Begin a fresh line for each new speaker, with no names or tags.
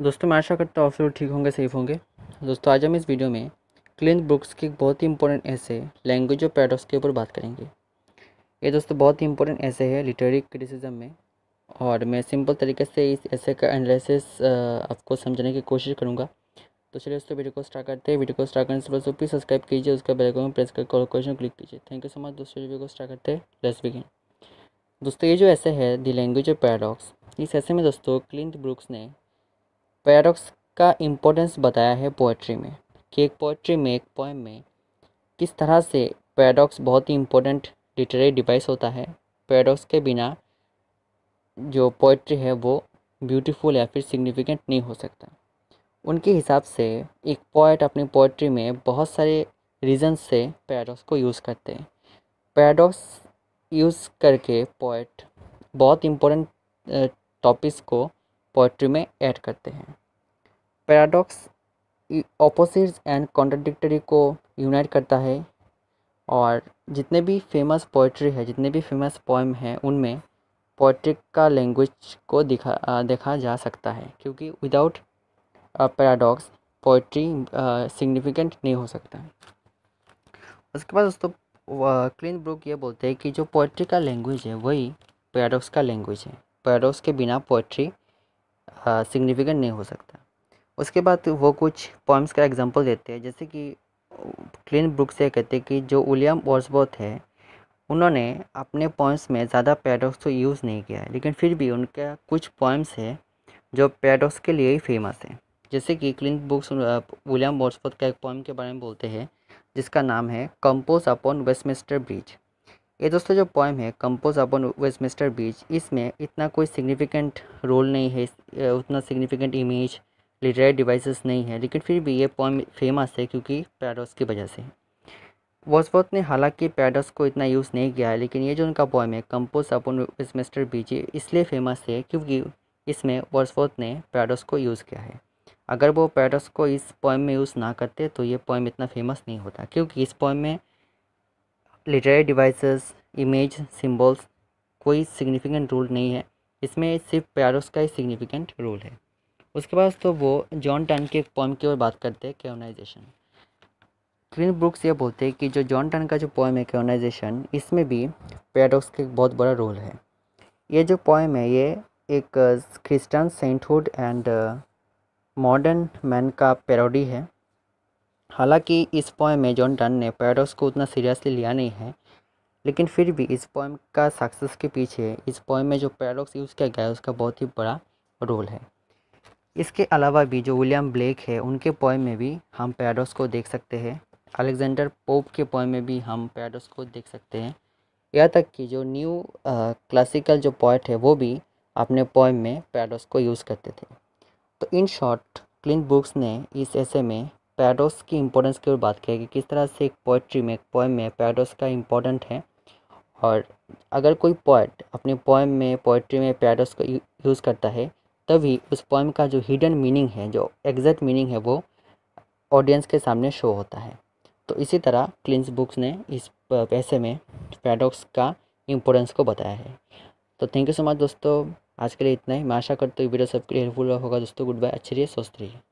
दोस्तों मैं आशा करता हूँ आप लोग ठीक होंगे सेफ होंगे दोस्तों आज हम इस वीडियो में क्लिन बुक्स के बहुत ही इंपॉर्टेंट ऐसे लैंग्वेज और पैडॉक्स के ऊपर बात करेंगे ये दोस्तों बहुत ही इंपॉर्टेंट ऐसे है लिटरेरी क्रिटिसिज्म में और मैं सिंपल तरीके से इस ऐसे का एनालिसिस आपको समझने की कोशिश करूँगा तो चलिए दोस्तों वीडियो को स्टार्ट करते हैं वीडियो को स्टार्ट करने से पहले प्लीज़ सब्सक्राइब कीजिए उसका बेल में प्रेस करके ऑल क्वेश्चन क्लिक कीजिए थैंक यू सो मच दोस्तों वीडियो को स्टार्ट करते हैं लेट्स बिगिन दोस्तों ये जो ऐसे है दी लैंग्वेज ऑफ पैराडॉक्स इस ऐसे में दोस्तों क्लिंट ब्रुक्स ने पैराडॉक्स का इम्पोर्टेंस बताया है पोइट्री में कि एक पोइट्री में एक पोएम में किस तरह से पैराडॉक्स बहुत ही इम्पोर्टेंट लिटरेरी डिवाइस होता है पैराडॉक्स के बिना जो पोइट्री है वो ब्यूटीफुल या फिर सिग्निफिकेंट नहीं हो सकता उनके हिसाब से एक पोइट अपनी पोइट्री में बहुत सारे रीज़न से पैराडॉक्स को यूज़ करते हैं पैराडॉक्स यूज़ करके पोइट बहुत इम्पोर्टेंट टॉपिक्स को पोइट्री में ऐड करते हैं पैराडॉक्स ऑपोजिट्स एंड कॉन्ट्रडिक्टरी को यूनाइट करता है और जितने भी फेमस पोइट्री है जितने भी फेमस पोएम हैं उनमें पोइट्री का लैंग्वेज को दिखा देखा जा सकता है क्योंकि विदाउट पैराडॉक्स पोइट्री सिग्निफिकेंट नहीं हो सकता उसके बाद दोस्तों क्लीन ब्रुक ये बोलते हैं कि जो पोइट्री का लैंग्वेज है वही पैराडॉक्स का लैंग्वेज है पैराडॉक्स के बिना पोइट्री सिग्निफिकेंट नहीं हो सकता उसके बाद वो कुछ पॉइंट्स का एग्जांपल देते हैं जैसे कि क्लिन बुक से कहते हैं कि जो विलियम ऑर्सबोथ है उन्होंने अपने पॉइंट्स में ज़्यादा पैडॉक्स तो यूज़ नहीं किया है लेकिन फिर भी उनका कुछ पॉइंट्स है जो पैडॉक्स के लिए ही फेमस है जैसे कि क्लिन बुक्स विलियम बॉर्सफोर्थ का एक पॉइंट के बारे में बोलते हैं जिसका नाम है कंपोज अपॉन वेस्टमिस्टर ब्रिज ये दोस्तों जो पॉइम है कंपोज अपॉन वेस्टमिस्टर बीच इसमें इतना कोई सिग्निफिकेंट रोल नहीं है उतना सिग्निफिकेंट इमेज लिटरेरी डिवाइसेस नहीं है लेकिन फिर भी ये पॉइम फेमस है क्योंकि पैडोस की वजह से वॉसवर्थ ने हालांकि पैडोस को इतना यूज़ नहीं किया है लेकिन ये जो उनका पॉइम है कंपोज अपन वेस्टमिस्टर बीच इसलिए फेमस है क्योंकि इसमें वॉसवर्थ ने पैडोस को यूज़ किया है अगर वो पैडोस को इस पॉइम में यूज़ ना करते तो ये पॉइम इतना फेमस नहीं होता क्योंकि इस पॉइम में लिटरेरी डिवाइस इमेज सिम्बल्स कोई सिग्निफिकेंट रोल नहीं है इसमें सिर्फ प्यारोस का ही सिग्निफिकेंट रोल है उसके बाद तो वो जॉन टन के एक पॉइम की ओर बात करते हैं कैनाइजेशन क्रीन ब्रुक्स ये बोलते हैं कि जो जॉन टन का जो पॉइम है कैनाइजेशन इसमें भी पैडोक्स का एक बहुत बड़ा रोल है ये जो पॉइम है ये एक Christian sainthood and modern man का पैरोडी है हालांकि इस पोएम में जॉन डन ने पैराडॉक्स को उतना सीरियसली लिया नहीं है लेकिन फिर भी इस पोएम का सक्सेस के पीछे इस पोएम में जो पैडॉक्स यूज़ किया गया है उसका बहुत ही बड़ा रोल है इसके अलावा भी जो विलियम ब्लेक है उनके पोएम में भी हम पैडॉक्स को देख सकते हैं अलेक्जेंडर पोप के पोएम में भी हम पैडॉक्स को देख सकते हैं यहाँ तक कि जो न्यू क्लासिकल जो पोइट है वो भी अपने पोएम में पैराडॉक्स को यूज़ करते थे तो इन शॉर्ट क्लिन बुक्स ने इस ऐसे में पैराडॉक्स की इम्पोर्टेंस की ओर बात करें कि किस तरह से एक पोइट्री में एक पोएम में पैराडॉक्स का इम्पोर्टेंट है और अगर कोई पोइट अपने पोएम में पोइट्री में पैराडॉक्स को यूज़ करता है तभी उस पोएम का जो हिडन मीनिंग है जो एग्जैक्ट मीनिंग है वो ऑडियंस के सामने शो होता है तो इसी तरह क्लिंस बुक्स ने इस पैसे में पैराडॉक्स का इम्पोर्टेंस को बताया है तो थैंक यू सो मच दोस्तों आज के लिए इतना ही मैं आशा करता हूँ वीडियो सबके लिए हेल्पफुल होगा दोस्तों गुड बाय अच्छे रहिए स्वस्थ रहिए